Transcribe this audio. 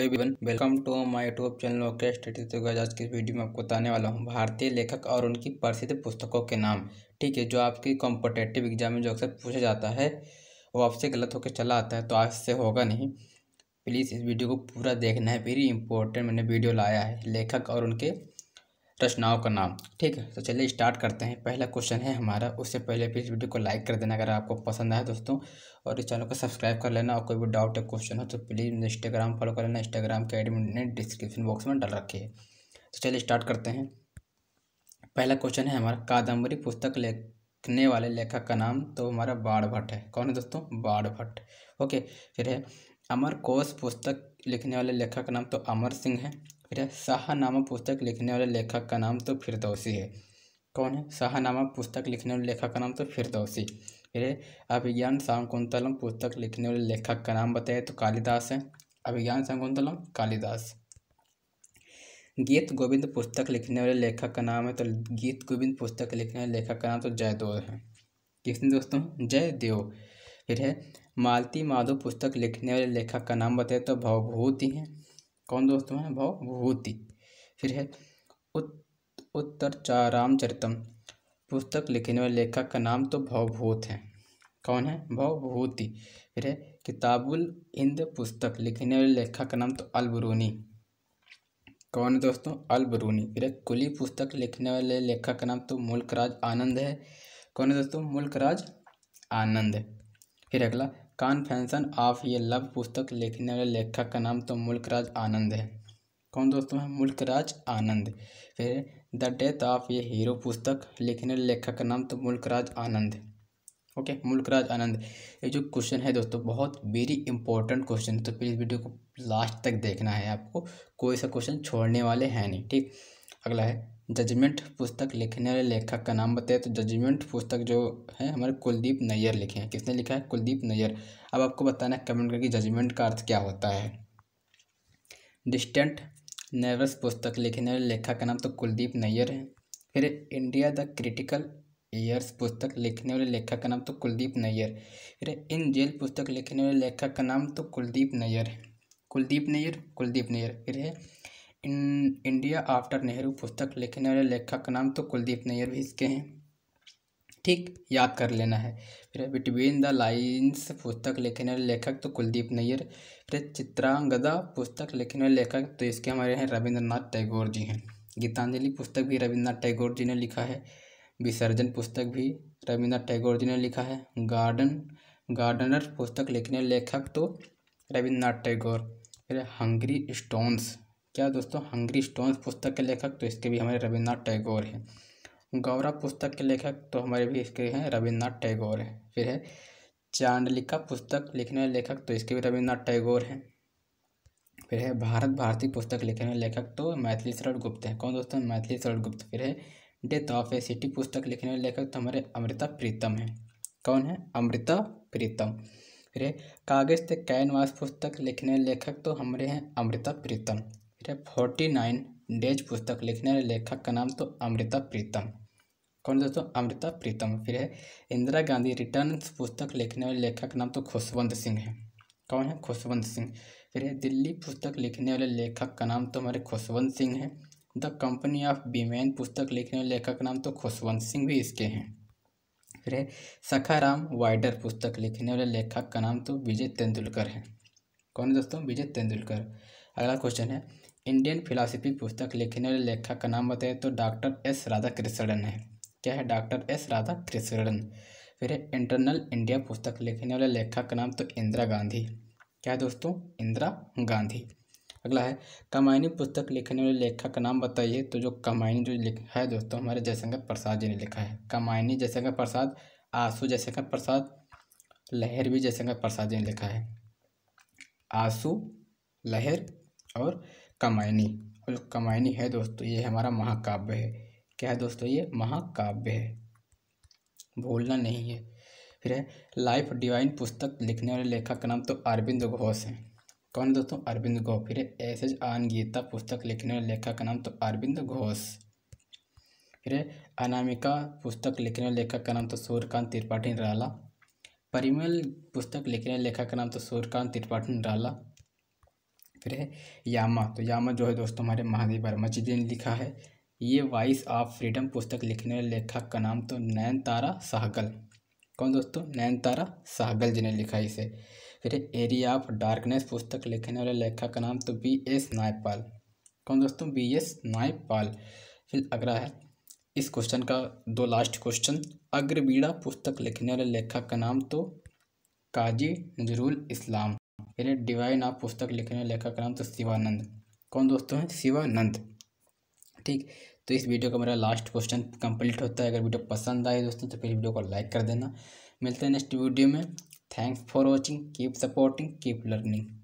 hello everyone welcome to my YouTube channel okay स्टेटिस आज की वीडियो में आपको बताने वाला हूँ भारतीय लेखक और उनकी प्रसिद्ध पुस्तकों के नाम ठीक है जो आपकी कॉम्पिटेटिव एग्जाम में जो अक्सर पूछा जाता है वो आपसे गलत होकर चला आता है तो आज से होगा नहीं प्लीज़ इस वीडियो को पूरा देखना है वेरी इंपॉर्टेंट मैंने वीडियो लाया है लेखक और उनके रचनाओं का नाम ठीक है तो चलिए स्टार्ट करते हैं पहला क्वेश्चन है हमारा उससे पहले प्लीज़ वीडियो को लाइक कर देना अगर आपको पसंद आए दोस्तों और इस चैनल को सब्सक्राइब कर लेना और कोई भी डाउट या क्वेश्चन हो तो प्लीज़ इंस्टाग्राम फॉलो कर लेना इंस्टाग्राम के आईडी मैंने डिस्क्रिप्शन बॉक्स में डाल रखी है तो चलिए स्टार्ट करते हैं पहला क्वेश्चन है हमारा कादम्बरी पुस्तक लिखने वाले लेखक का नाम तो हमारा बाढ़ भट्ट है कौन है दोस्तों बाढ़ भट्ट ओके फिर है अमर कोश पुस्तक लिखने वाले लेखक का नाम तो अमर सिंह है फिर शाहनामा पुस्तक लिखने वाले लेखक का नाम तो फिरदौसी है कौन है शाहनामा पुस्तक लिखने वाले लेखक का नाम तो फिरदौसी फिर अभिज्ञान शांकुंतलम पुस्तक लिखने वाले लेखक का नाम बताए तो कालिदास है अभिज्ञान शाकुंतलम कालिदास गीत गोविंद पुस्तक लिखने वाले लेखक का नाम है तो गीत गोविंद पुस्तक लिखने वाले लेखक का नाम तो जयदेव है किसने दोस्तों जयदेव फिर है मालती माधव पुस्तक लिखने वाले लेखक का नाम बताए तो भवभूति हैं कौन दोस्तों है भाव भूति फिर है उत, उत्तरचाराम चरितम पुस्तक लिखने वाले लेखक का नाम तो भवभूत है कौन है भवभूति फिर है किताबुल इंद पुस्तक लिखने वाले लेखक का नाम तो अलबरूनी कौन है दोस्तों अलबरूनी फिर है कुली पुस्तक लिखने वाले लेखक का नाम तो मुल्कराज आनंद है कौन है दोस्तों मुल्कराज आनंद फिर अगला कॉन्फेंसन ऑफ ये लव पुस्तक लिखने वाले लेखक का नाम तो मुल्कराज आनंद है कौन दोस्तों है मुल्कराज आनंद फिर द डेथ ऑफ ये हीरो पुस्तक लिखने वाले लेखक का नाम तो मुल्कराज आनंद ओके मुल्कराज आनंद ये जो क्वेश्चन है दोस्तों बहुत वेरी इंपॉर्टेंट क्वेश्चन तो प्लीज़ वीडियो को लास्ट तक देखना है आपको कोई सा क्वेश्चन छोड़ने वाले हैं नहीं ठीक अगला है जजमेंट पुस्तक लिखने वाले लेखक का नाम बताए तो जजमेंट पुस्तक जो है हमारे कुलदीप नैयर लिखे हैं किसने लिखा है कुलदीप नैयर अब आपको बताना है कमेंट करके जजमेंट का अर्थ क्या होता है डिस्टेंट नेवर्स पुस्तक लिखने वाले लेखक का नाम तो कुलदीप नैयर है फिर इंडिया द क्रिटिकल ईयर्स पुस्तक लिखने वाले लेखक का नाम तो कुलदीप नैयर फिर इन जेल पुस्तक लिखने वाले लेखक का नाम तो कुलदीप नैयर है कुलदीप नैयर कुलदीप नैयर फिर है इन इंडिया आफ्टर नेहरू पुस्तक लिखने वाले लेखक का नाम तो कुलदीप नैयर भी इसके हैं ठीक याद कर लेना है फिर बिटवीन द लाइन्स पुस्तक लिखने वाले लेखक तो कुलदीप नैयर फिर चित्रांगदा पुस्तक लिखने वाले लेखक तो इसके हमारे हैं रविंद्रनाथ टैगोर जी हैं गीतांजलि पुस्तक भी रविंद्रनाथ टैगोर जी ने लिखा है विसर्जन पुस्तक भी रविंद्रनाथ टैगोर जी ने लिखा है गार्डन गार्डनर पुस्तक लिखने लेखक तो रविन्द्रनाथ टैगोर फिर हंगरी स्टोन्स क्या दोस्तों हंग्री स्टोन्स पुस्तक के लेखक तो इसके भी हमारे रविन्द्रनाथ टैगोर हैं गौरव पुस्तक के लेखक तो हमारे भी इसके हैं रविन्द्रनाथ टैगोर हैं फिर है चांडलिका पुस्तक लिखने वाले लेखक तो इसके भी रविन्द्रनाथ टैगोर हैं फिर है भारत भारती पुस्तक लिखने वाले लेखक तो मैथिली शरण गुप्त हैं कौन दोस्तों मैथिली शरण गुप्त फिर है डेथ ऑफ ए सिटी पुस्तक लिखने वाले लेखक तो हमारे अमृता प्रीतम हैं कौन है अमृता प्रीतम फिर है कागज़ से कैनवास पुस्तक लिखने वाले लेखक तो हमारे हैं अमृता प्रीतम फिर है फोर्टी नाइन डेज पुस्तक लिखने वाले लेखक का नाम तो अमृता प्रीतम कौन दोस्तों अमृता प्रीतम फिर है इंदिरा गांधी रिटर्न पुस्तक लिखने वाले लेखक का नाम तो खुशवंत सिंह है कौन है खुशवंत सिंह फिर है दिल्ली पुस्तक लिखने वाले लेखक का नाम तो हमारे खुशवंत सिंह है द कंपनी ऑफ बीमेन पुस्तक लिखने वाले लेखक का नाम तो खुशवंत सिंह भी इसके हैं फिर है सखाराम वाइडर पुस्तक लिखने वाले लेखक का नाम तो विजय तेंदुलकर है कौन है दोस्तों विजय तेंदुलकर अगला क्वेश्चन है इंडियन फिलासफी पुस्तक लिखने वाले लेखक का नाम बताए तो डॉक्टर एस राधा कृष्णन है क्या है डॉक्टर एस राधा कृष्णन फिर है इंटरनल इंडिया पुस्तक लिखने वाले लेखक का नाम तो इंदिरा गांधी क्या है दोस्तों इंदिरा गांधी अगला है कमायनी पुस्तक लिखने वाले लेखक का नाम बताइए तो जो कमायनी जो लिखा है दोस्तों हमारे जयशंकर प्रसाद जी ने लिखा है कमायनी जयशंकर प्रसाद आंसू जयशंकर प्रसाद लहर भी जयशंकर प्रसाद जी ने लिखा है आंसू लहर और कमायनी और कमायनी है दोस्तों ये हमारा महाकाव्य है क्या है दोस्तों ये महाकाव्य है भूलना नहीं है फिर है लाइफ डिवाइन पुस्तक लिखने वाले लेखक का नाम तो अरविंद घोष है कौन दोस्तों अरविंद घोष फिर है एस आन गीता पुस्तक लिखने वाले लेखक का नाम तो अरविंद घोष फिर है अनामिका पुस्तक लिखने वाले लेखक का नाम तो सूर्यकांत त्रिपाठी निराला परिमल पुस्तक लिख रहे हैं लेखक का नाम तो सूर्यकांत त्रिपाठी निराला डाला फिर है यामा तो यामा जो है दोस्तों हमारे महादेव वर्मा जी ने लिखा है ये वॉइस ऑफ फ्रीडम पुस्तक लिखने वाले लेखक का नाम तो नयन तारा सहगल कौन दोस्तों नयन तारा सहगल जी ने लिखा इसे फिर एरिया ऑफ डार्कनेस पुस्तक लिखने वाले लेखक का नाम तो बी एस नायपाल कौन दोस्तों बी एस नायपाल फिर अगला है इस क्वेश्चन का दो लास्ट क्वेश्चन अग्रबीड़ा पुस्तक लिखने वाले लेखक का नाम तो काजी नजरुल इस्लाम यानी डिवाइन आप पुस्तक लिखने वाले लेखक का नाम तो शिवानंद कौन दोस्तों हैं शिवानंद ठीक तो इस वीडियो का मेरा लास्ट क्वेश्चन कंप्लीट होता है अगर वीडियो पसंद आए दोस्तों तो फिर वीडियो को लाइक कर देना मिलते हैं नेक्स्ट वीडियो में thanks for watching keep supporting keep learning